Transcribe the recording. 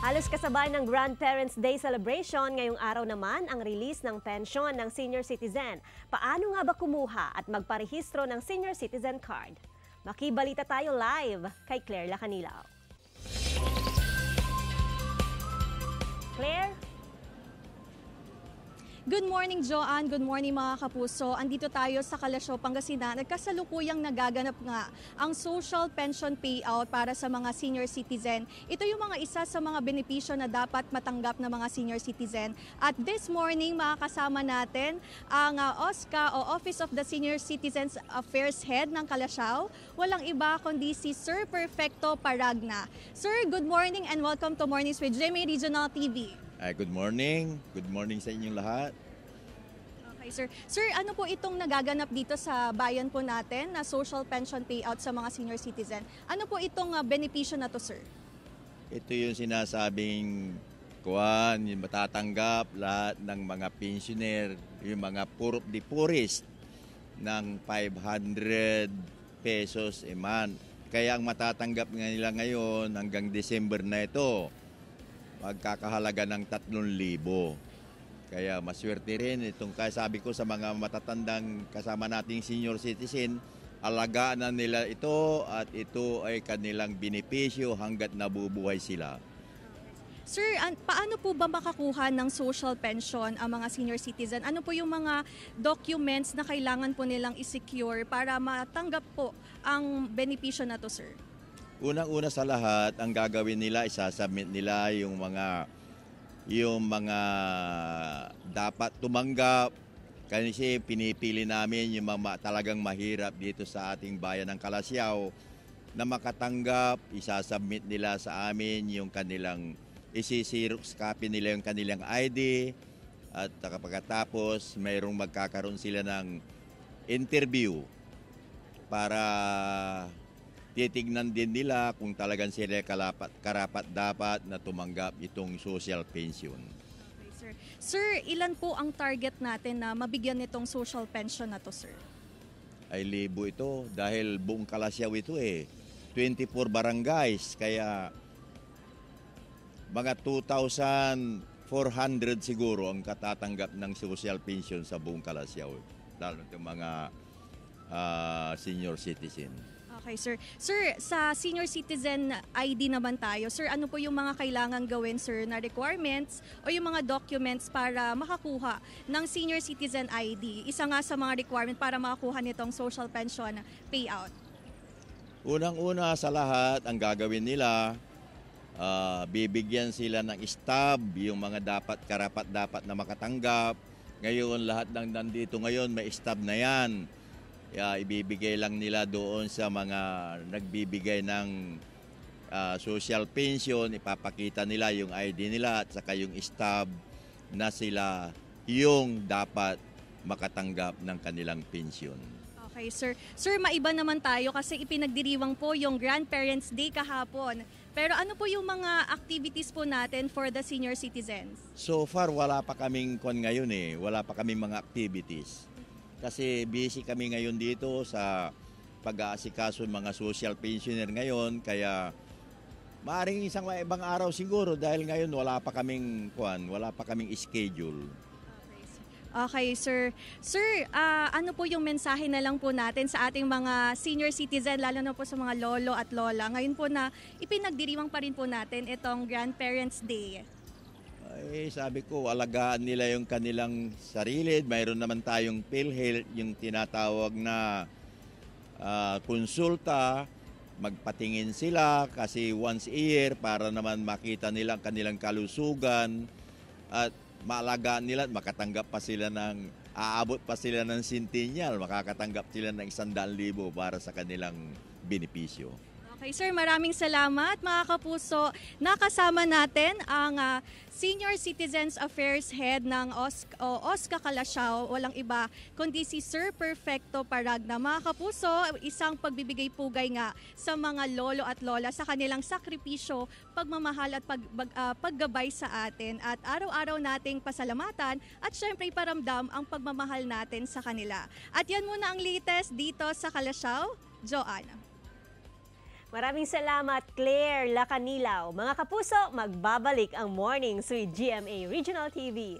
Halos kasabay ng Grandparents Day celebration, ngayong araw naman ang release ng pension ng senior citizen. Paano nga ba kumuha at magparehistro ng senior citizen card? Makibalita tayo live kay Claire Lacanilao. Claire, Good morning, Joanne. Good morning, mga kapuso. Andito tayo sa Kalasyo, Pangasinan Nagkasalukuyang nagaganap nga ang social pension payout para sa mga senior citizen. Ito yung mga isa sa mga benepisyo na dapat matanggap ng mga senior citizen. At this morning, makakasama natin ang uh, OSCA o Office of the Senior Citizens Affairs Head ng Kalasyaw. Walang iba kundi si Sir Perfecto Paragna. Sir, good morning and welcome to Mornings with Jimmy Regional TV. Uh, good morning. Good morning sa inyong lahat. Okay, sir. Sir, ano po itong nagaganap dito sa bayan po natin na social pension payout sa mga senior citizen? Ano po itong uh, benepisyo na to, sir? Ito yung sinasabing kuan, yung matatanggap lahat ng mga pensioner, yung mga poor, the poorest ng 500 pesos a month. Kaya ang matatanggap nga nila ngayon hanggang December na ito, magkakahalaga ng 3,000. Kaya maswerte rin itong kaya sabi ko sa mga matatandang kasama nating senior citizen, alagaan na nila ito at ito ay kanilang binipisyo hanggat nabubuhay sila. Sir, an- paano po ba makakuha ng social pension ang mga senior citizen? Ano po yung mga documents na kailangan po nilang i-secure para matanggap po ang benepisyo na to, sir? Unang-una sa lahat, ang gagawin nila, isasubmit nila yung mga yung mga dapat tumanggap kasi pinipili namin yung mga talagang mahirap dito sa ating bayan ng Kalasyaw na makatanggap, isasubmit nila sa amin yung kanilang isisirox copy nila yung kanilang ID at kapagkatapos mayroong magkakaroon sila ng interview para titignan din nila kung talagang sila karapat, karapat dapat na tumanggap itong social pension. Okay, sir. sir, ilan po ang target natin na mabigyan nitong social pension na to, sir? Ay libo ito dahil buong Kalasyaw ito eh. 24 barangays, kaya mga 2,400 siguro ang katatanggap ng social pension sa buong Kalasyaw, lalo ng mga uh, senior citizen. Okay, sir. Sir, sa senior citizen ID naman tayo, sir, ano po yung mga kailangan gawin, sir, na requirements o yung mga documents para makakuha ng senior citizen ID? Isa nga sa mga requirement para makakuha nitong social pension payout. Unang-una sa lahat, ang gagawin nila, uh, bibigyan sila ng stab, yung mga dapat karapat dapat na makatanggap. Ngayon, lahat ng nandito ngayon, may stab na yan uh, ibibigay lang nila doon sa mga nagbibigay ng uh, social pension, ipapakita nila yung ID nila at saka yung stab na sila yung dapat makatanggap ng kanilang pension. Okay, sir. Sir, maiba naman tayo kasi ipinagdiriwang po yung Grandparents Day kahapon. Pero ano po yung mga activities po natin for the senior citizens? So far, wala pa kaming kon ngayon eh. Wala pa kaming mga activities. Kasi busy kami ngayon dito sa pag-aasikaso ng mga social pensioner ngayon. Kaya maaring isang ibang araw siguro dahil ngayon wala pa kaming kuan, wala pa kaming schedule. Okay, sir. Sir, uh, ano po yung mensahe na lang po natin sa ating mga senior citizen, lalo na po sa mga lolo at lola, ngayon po na ipinagdiriwang pa rin po natin itong Grandparents Day? Eh, sabi ko, alagaan nila yung kanilang sarili. Mayroon naman tayong PhilHealth, yung tinatawag na uh, konsulta. Magpatingin sila kasi once a year para naman makita nila ang kanilang kalusugan at maalagaan nila at makatanggap pa sila ng aabot pa sila ng sintinyal, makakatanggap sila ng 100,000 para sa kanilang benepisyo. Okay sir, maraming salamat mga kapuso. Nakasama natin ang uh, Senior Citizens Affairs Head ng OSC, o, OSCA Kalasyaw, walang iba, kundi si Sir Perfecto Paragna. Mga kapuso, isang pagbibigay pugay nga sa mga lolo at lola sa kanilang sakripisyo, pagmamahal at pag, pag, uh, ah, paggabay sa atin at araw-araw nating pasalamatan at syempre paramdam ang pagmamahal natin sa kanila. At yan muna ang latest dito sa Kalasyaw, Joanna. Maraming salamat, Claire Lacanilaw. Mga kapuso, magbabalik ang Mornings with GMA Regional TV.